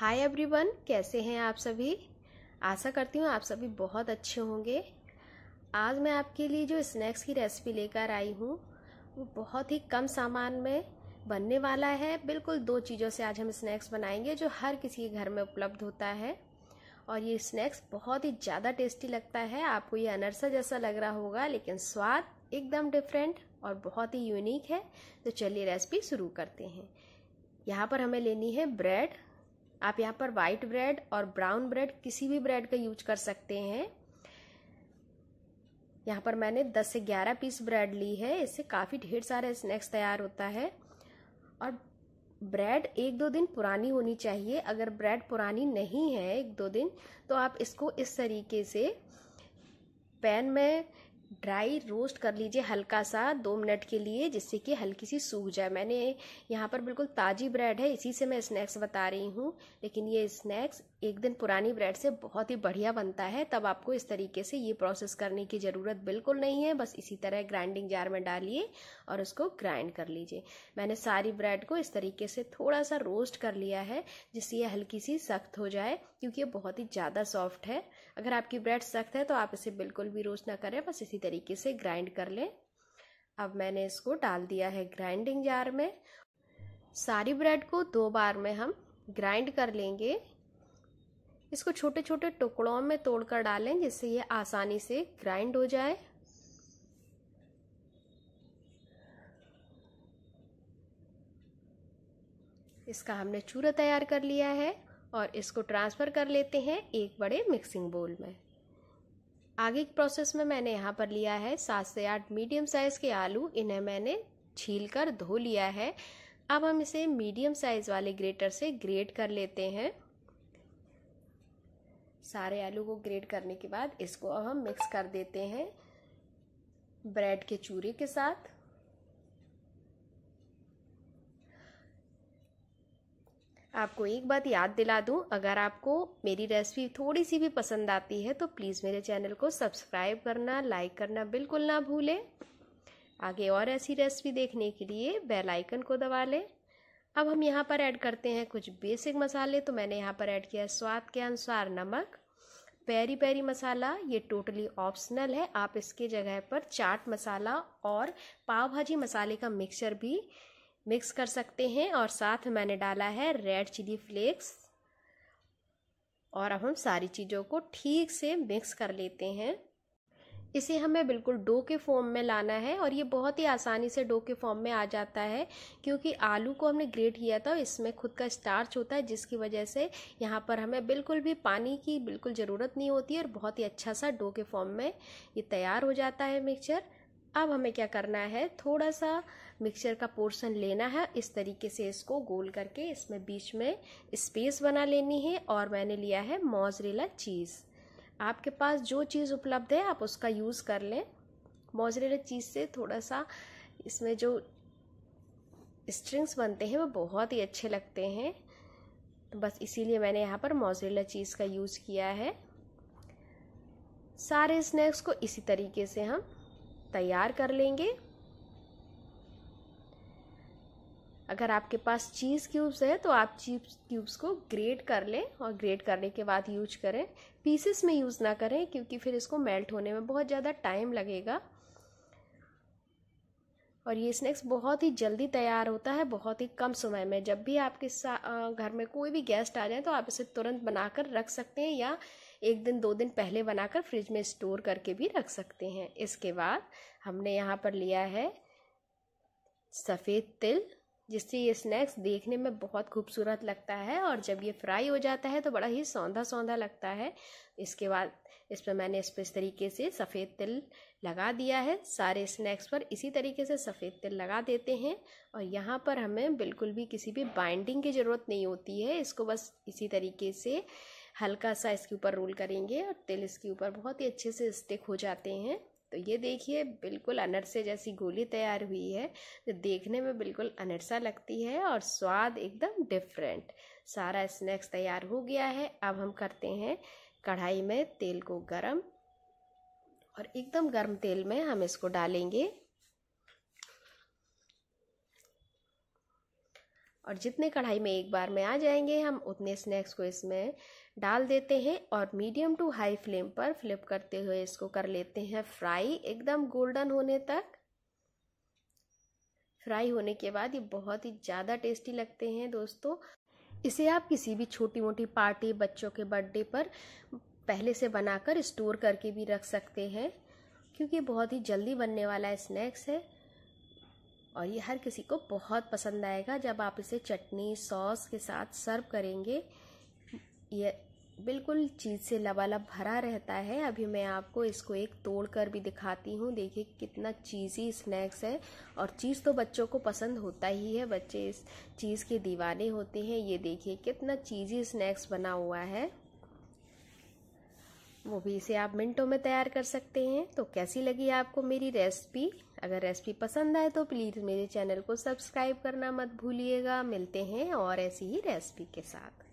hi everyone कैसे हैं आप सभी आशा करती हूँ आप सभी बहुत अच्छे होंगे आज मैं आपके लिए जो स्नैक्स की रेसिपी लेकर आई हूँ वो बहुत ही कम सामान में बनने वाला है बिल्कुल दो चीज़ों से आज हम स्नैक्स बनाएंगे जो हर किसी के घर में उपलब्ध होता है और ये स्नैक्स बहुत ही ज़्यादा टेस्टी लगता है आपको ये अनरसा जैसा लग रहा होगा लेकिन स्वाद एकदम डिफरेंट और बहुत ही यूनिक है तो चलिए रेसिपी शुरू करते हैं यहाँ पर हमें लेनी है ब्रेड आप यहाँ पर वाइट ब्रेड और ब्राउन ब्रेड किसी भी ब्रेड का यूज कर सकते हैं यहाँ पर मैंने 10 से 11 पीस ब्रेड ली है इससे काफ़ी ढेर सारा स्नैक्स तैयार होता है और ब्रेड एक दो दिन पुरानी होनी चाहिए अगर ब्रेड पुरानी नहीं है एक दो दिन तो आप इसको इस तरीके से पैन में ड्राई रोस्ट कर लीजिए हल्का सा दो मिनट के लिए जिससे कि हल्की सी सूख जाए मैंने यहाँ पर बिल्कुल ताज़ी ब्रेड है इसी से मैं स्नैक्स बता रही हूँ लेकिन ये स्नैक्स एक दिन पुरानी ब्रेड से बहुत ही बढ़िया बनता है तब आपको इस तरीके से ये प्रोसेस करने की ज़रूरत बिल्कुल नहीं है बस इसी तरह ग्राइंडिंग जार में डालिए और उसको ग्राइंड कर लीजिए मैंने सारी ब्रेड को इस तरीके से थोड़ा सा रोस्ट कर लिया है जिससे ये हल्की सी सख्त हो जाए क्योंकि ये बहुत ही ज़्यादा सॉफ्ट है अगर आपकी ब्रेड सख्त है तो आप इसे बिल्कुल भी रोस्ट ना करें बस इसी तरीके से ग्राइंड कर लें अब मैंने इसको डाल दिया है ग्राइंडिंग जार में सारी ब्रेड को दो बार में हम ग्राइंड कर लेंगे इसको छोटे छोटे टुकड़ों में तोड़कर डालें जिससे ये आसानी से ग्राइंड हो जाए इसका हमने चूरा तैयार कर लिया है और इसको ट्रांसफ़र कर लेते हैं एक बड़े मिक्सिंग बोल में आगे की प्रोसेस में मैंने यहाँ पर लिया है सात से आठ मीडियम साइज़ के आलू इन्हें मैंने छील कर धो लिया है अब हम इसे मीडियम साइज़ वाले ग्रेटर से ग्रेट कर लेते हैं सारे आलू को ग्रेट करने के बाद इसको अब हम मिक्स कर देते हैं ब्रेड के चूरे के साथ आपको एक बात याद दिला दूं अगर आपको मेरी रेसिपी थोड़ी सी भी पसंद आती है तो प्लीज़ मेरे चैनल को सब्सक्राइब करना लाइक करना बिल्कुल ना भूलें आगे और ऐसी रेसिपी देखने के लिए बेल आइकन को दबा लें अब हम यहाँ पर ऐड करते हैं कुछ बेसिक मसाले तो मैंने यहाँ पर ऐड किया है स्वाद के अनुसार नमक पेरी पेरी मसाला ये टोटली ऑप्शनल है आप इसके जगह पर चाट मसाला और पाव भाजी मसाले का मिक्सचर भी मिक्स कर सकते हैं और साथ मैंने डाला है रेड चिली फ्लेक्स और अब हम सारी चीज़ों को ठीक से मिक्स कर लेते हैं इसे हमें बिल्कुल डो के फॉर्म में लाना है और ये बहुत ही आसानी से डो के फॉर्म में आ जाता है क्योंकि आलू को हमने ग्रेट किया था इसमें खुद का स्टार्च होता है जिसकी वजह से यहाँ पर हमें बिल्कुल भी पानी की बिल्कुल ज़रूरत नहीं होती और बहुत ही अच्छा सा डो के फॉर्म में ये तैयार हो जाता है मिक्सचर अब हमें क्या करना है थोड़ा सा मिक्सचर का पोर्शन लेना है इस तरीके से इसको गोल करके इसमें बीच में स्पेस बना लेनी है और मैंने लिया है मोजरेला चीज़ आपके पास जो चीज़ उपलब्ध है आप उसका यूज़ कर लें मोजरेला चीज़ से थोड़ा सा इसमें जो स्ट्रिंग्स बनते हैं वो बहुत ही अच्छे लगते हैं तो बस इसीलिए मैंने यहाँ पर मोजरेला चीज़ का यूज़ किया है सारे स्नैक्स को इसी तरीके से हम तैयार कर लेंगे अगर आपके पास चीज़ क्यूब्स है तो आप चीज क्यूब्स को ग्रेट कर लें और ग्रेट करने के बाद यूज करें पीसेस में यूज़ ना करें क्योंकि फिर इसको मेल्ट होने में बहुत ज़्यादा टाइम लगेगा और ये स्नैक्स बहुत ही जल्दी तैयार होता है बहुत ही कम समय में जब भी आपके घर में कोई भी गेस्ट आ जाए तो आप इसे तुरंत बनाकर रख सकते हैं या एक दिन दो दिन पहले बनाकर फ्रिज में स्टोर करके भी रख सकते हैं इसके बाद हमने यहाँ पर लिया है सफ़ेद तिल जिससे ये स्नैक्स देखने में बहुत खूबसूरत लगता है और जब ये फ्राई हो जाता है तो बड़ा ही सौंधा सौंधा लगता है इसके बाद इस पर मैंने इस पर इस तरीके से सफ़ेद तिल लगा दिया है सारे स्नैक्स पर इसी तरीके से सफ़ेद तिल लगा देते हैं और यहाँ पर हमें बिल्कुल भी किसी भी बाइंडिंग की ज़रूरत नहीं होती है इसको बस इसी तरीके से हल्का सा इसके ऊपर रोल करेंगे और तिल इसके ऊपर बहुत ही अच्छे से स्टिक हो जाते हैं तो ये देखिए बिल्कुल अनरसे जैसी गोली तैयार हुई है जो देखने में बिल्कुल अनरसा लगती है और स्वाद एकदम डिफरेंट सारा स्नैक्स तैयार हो गया है अब हम करते हैं कढ़ाई में तेल को गरम और एकदम गर्म तेल में हम इसको डालेंगे और जितने कढ़ाई में एक बार में आ जाएंगे हम उतने स्नैक्स को इसमें डाल देते हैं और मीडियम टू हाई फ्लेम पर फ्लिप करते हुए इसको कर लेते हैं फ्राई एकदम गोल्डन होने तक फ्राई होने के बाद ये बहुत ही ज़्यादा टेस्टी लगते हैं दोस्तों इसे आप किसी भी छोटी मोटी पार्टी बच्चों के बर्थडे पर पहले से बनाकर स्टोर करके भी रख सकते हैं क्योंकि बहुत ही जल्दी बनने वाला स्नैक्स है और ये हर किसी को बहुत पसंद आएगा जब आप इसे चटनी सॉस के साथ सर्व करेंगे ये बिल्कुल चीज़ से लबालब भरा रहता है अभी मैं आपको इसको एक तोड़ कर भी दिखाती हूँ देखिए कितना चीज़ी स्नैक्स है और चीज़ तो बच्चों को पसंद होता ही है बच्चे इस चीज़ के दीवाने होते हैं ये देखिए कितना चीज़ी स्नैक्स बना हुआ है वो भी इसे आप मिनटों में तैयार कर सकते हैं तो कैसी लगी आपको मेरी रेसिपी अगर रेसिपी पसंद आए तो प्लीज़ मेरे चैनल को सब्सक्राइब करना मत भूलिएगा मिलते हैं और ऐसी ही रेसिपी के साथ